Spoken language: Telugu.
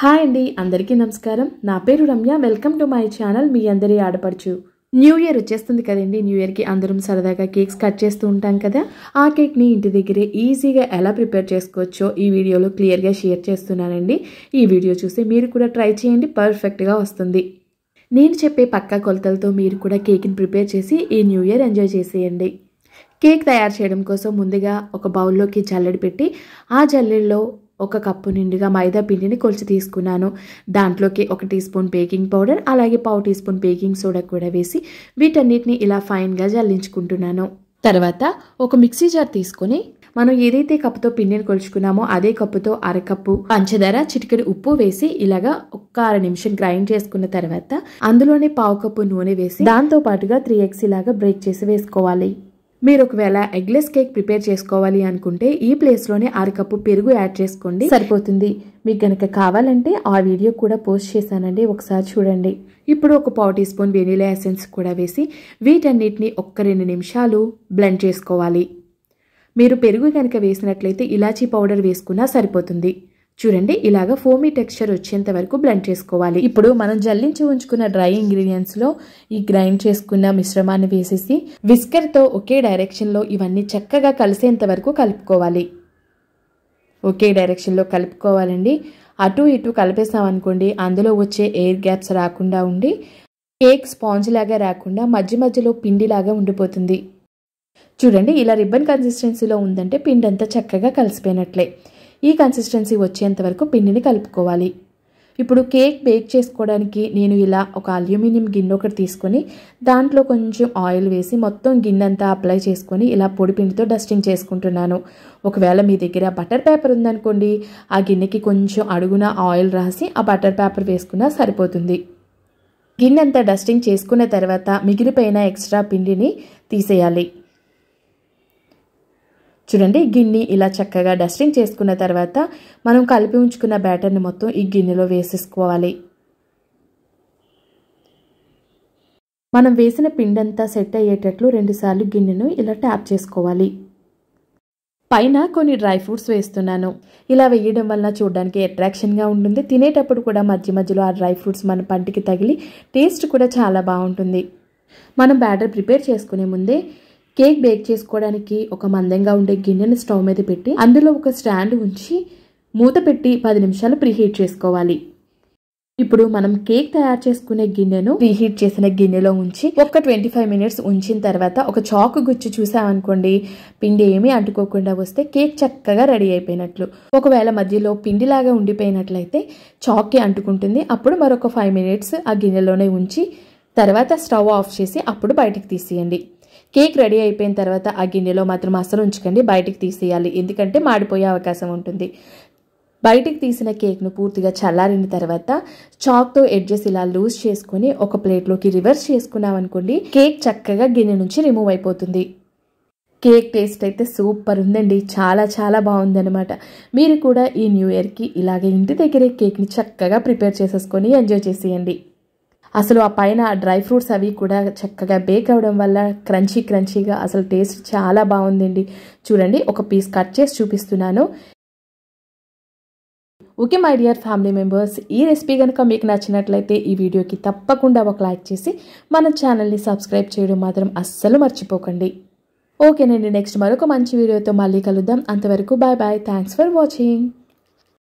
హాయ్ అండి అందరికీ నమస్కారం నా పేరు Ramya welcome to my channel మీ అందరి ఆడపడుచు న్యూ ఇయర్ వచ్చేస్తుంది కదండి న్యూ ఇయర్కి అందరం సరదాగా కేక్స్ కట్ చేస్తూ ఉంటాం కదా ఆ కేక్ని ఇంటి దగ్గరే ఈజీగా ఎలా ప్రిపేర్ చేసుకోవచ్చో ఈ వీడియోలో క్లియర్గా షేర్ చేస్తున్నానండి ఈ వీడియో చూసి మీరు కూడా ట్రై చేయండి పర్ఫెక్ట్గా వస్తుంది నేను చెప్పే పక్కా కొలతలతో మీరు కూడా కేక్ని ప్రిపేర్ చేసి ఈ న్యూ ఇయర్ ఎంజాయ్ చేసేయండి కేక్ తయారు చేయడం కోసం ముందుగా ఒక బౌల్లోకి జల్లెడ పెట్టి ఆ జల్లెడలో ఒక కప్పు నిండుగా మైదా పిండిని కొలిచి తీసుకున్నాను దాంట్లోకి ఒక టీ స్పూన్ బేకింగ్ పౌడర్ అలాగే పావు టీ స్పూన్ బేకింగ్ సోడా కూడా వేసి వీటన్నిటిని ఇలా ఫైన్గా జల్లించుకుంటున్నాను తర్వాత ఒక మిక్సీ జార్ తీసుకొని మనం ఏదైతే కప్పుతో పిండిని కొలుచుకున్నామో అదే కప్పుతో అరకప్పు పంచదార చిటికెడు ఉప్పు వేసి ఇలాగా ఒక్క అర నిమిషం గ్రైండ్ చేసుకున్న తర్వాత అందులోనే పావు కప్పు నూనె వేసి దాంతో పాటుగా త్రీ ఎగ్స్ ఇలాగా బ్రేక్ చేసి వేసుకోవాలి మీరు ఒకవేళ ఎగ్లెస్ కేక్ ప్రిపేర్ చేసుకోవాలి అనుకుంటే ఈ ప్లేస్లోనే కప్పు పెరుగు యాడ్ చేసుకోండి సరిపోతుంది మీకు గనక కావాలంటే ఆ వీడియో కూడా పోస్ట్ చేశానండి ఒకసారి చూడండి ఇప్పుడు ఒక పావు టీ స్పూన్ వెనీలా ఎసెన్స్ కూడా వేసి వీటన్నిటిని ఒక్క రెండు నిమిషాలు బ్లెండ్ చేసుకోవాలి మీరు పెరుగు కనుక వేసినట్లయితే ఇలాచీ పౌడర్ వేసుకున్నా సరిపోతుంది చూడండి ఇలాగ ఫోమీ టెక్స్చర్ వచ్చేంత వరకు బ్లెండ్ చేసుకోవాలి ఇప్పుడు మనం జల్లించి ఉంచుకున్న డ్రై లో ఈ గ్రైండ్ చేసుకున్న మిశ్రమాన్ని వేసేసి విస్కర్తో ఒకే డైరెక్షన్లో ఇవన్నీ చక్కగా కలిసేంత వరకు కలుపుకోవాలి ఒకే డైరెక్షన్లో కలుపుకోవాలండి అటు ఇటు కలిపేస్తాం అనుకోండి అందులో వచ్చే ఎయిర్ గ్యాప్స్ రాకుండా ఉండి కేక్ స్పాంజ్ లాగా రాకుండా మధ్య మధ్యలో పిండిలాగా ఉండిపోతుంది చూడండి ఇలా రిబ్బన్ కన్సిస్టెన్సీలో ఉందంటే పిండి అంతా చక్కగా కలిసిపోయినట్లే ఈ కన్సిస్టెన్సీ వచ్చేంత వరకు పిండిని కలుపుకోవాలి ఇప్పుడు కేక్ బేక్ చేసుకోవడానికి నేను ఇలా ఒక అల్యూమినియం గిన్నె ఒకటి తీసుకొని దాంట్లో కొంచెం ఆయిల్ వేసి మొత్తం గిన్నె అంతా అప్లై చేసుకొని ఇలా పొడి పిండితో డస్టింగ్ చేసుకుంటున్నాను ఒకవేళ మీ దగ్గర బటర్ పేపర్ ఉందనుకోండి ఆ గిన్నెకి కొంచెం అడుగున ఆయిల్ రాసి ఆ బటర్ పేపర్ వేసుకున్నా సరిపోతుంది గిన్నె అంతా డస్టింగ్ చేసుకున్న తర్వాత మిగిలిపోయిన ఎక్స్ట్రా పిండిని తీసేయాలి చూడండి గిన్నె ఇలా చక్కగా డస్టింగ్ చేసుకున్న తర్వాత మనం కలిపి ఉంచుకున్న బ్యాటర్ని మొత్తం ఈ గిన్నెలో వేసేసుకోవాలి మనం వేసిన పిండంతా సెట్ అయ్యేటట్లు రెండుసార్లు గిన్నెను ఇలా ట్యాప్ చేసుకోవాలి పైన కొన్ని డ్రై ఫ్రూట్స్ వేస్తున్నాను ఇలా వేయడం వల్ల చూడడానికి అట్రాక్షన్గా ఉంటుంది తినేటప్పుడు కూడా మధ్య మధ్యలో ఆ డ్రై ఫ్రూట్స్ మన పంటికి తగిలి టేస్ట్ కూడా చాలా బాగుంటుంది మనం బ్యాటర్ ప్రిపేర్ చేసుకునే ముందే కేక్ బేక్ చేసుకోవడానికి ఒక మందంగా ఉండే గిన్నెను స్టవ్ మీద పెట్టి అందులో ఒక స్టాండ్ ఉంచి మూత పెట్టి పది నిమిషాలు ప్రీహీట్ చేసుకోవాలి ఇప్పుడు మనం కేక్ తయారు చేసుకునే గిన్నెను ప్రీహీట్ చేసిన గిన్నెలో ఉంచి ఒక ట్వంటీ ఫైవ్ మినిట్స్ ఉంచిన తర్వాత ఒక చాకు గుచ్చి చూసామనుకోండి పిండి ఏమీ అంటుకోకుండా వస్తే కేక్ చక్కగా రెడీ అయిపోయినట్లు ఒకవేళ మధ్యలో పిండిలాగా ఉండిపోయినట్లయితే చాక్కి అంటుకుంటుంది అప్పుడు మరొక ఫైవ్ మినిట్స్ ఆ గిన్నెలోనే ఉంచి తర్వాత స్టవ్ ఆఫ్ చేసి అప్పుడు బయటికి తీసేయండి కేక్ రెడీ అయిపోయిన తర్వాత ఆ గిన్నెలో మాత్రం అసలు ఉంచకండి బయటికి తీసేయాలి ఎందుకంటే మాడిపోయే అవకాశం ఉంటుంది బయటికి తీసిన కేక్ను పూర్తిగా చల్లారిన తర్వాత చాక్తో ఎడ్జెస్ ఇలా లూజ్ చేసుకుని ఒక ప్లేట్లోకి రివర్స్ చేసుకున్నామనుకోండి కేక్ చక్కగా గిన్నె నుంచి రిమూవ్ అయిపోతుంది కేక్ టేస్ట్ అయితే సూపర్ ఉందండి చాలా చాలా బాగుందనమాట మీరు కూడా ఈ న్యూ ఇయర్కి ఇలాగే ఇంటి దగ్గరే కేక్ని చక్కగా ప్రిపేర్ చేసేసుకొని ఎంజాయ్ చేసేయండి అసలు ఆ పైన డ్రై ఫ్రూట్స్ అవి కూడా చక్కగా బేక్ అవ్వడం వల్ల క్రంచీ క్రంచీగా అసలు టేస్ట్ చాలా బాగుందండి చూడండి ఒక పీస్ కట్ చేసి చూపిస్తున్నాను okay my dear family members ఈ రెసిపీ కనుక మీకు నచ్చినట్లయితే ఈ వీడియోకి తప్పకుండా ఒక లైక్ చేసి మన ఛానల్ని సబ్స్క్రైబ్ చేయడం మాత్రం అస్సలు మర్చిపోకండి ఓకేనండి నెక్స్ట్ మరొక మంచి వీడియోతో మళ్ళీ కలుద్దాం అంతవరకు bye bye thanks for watching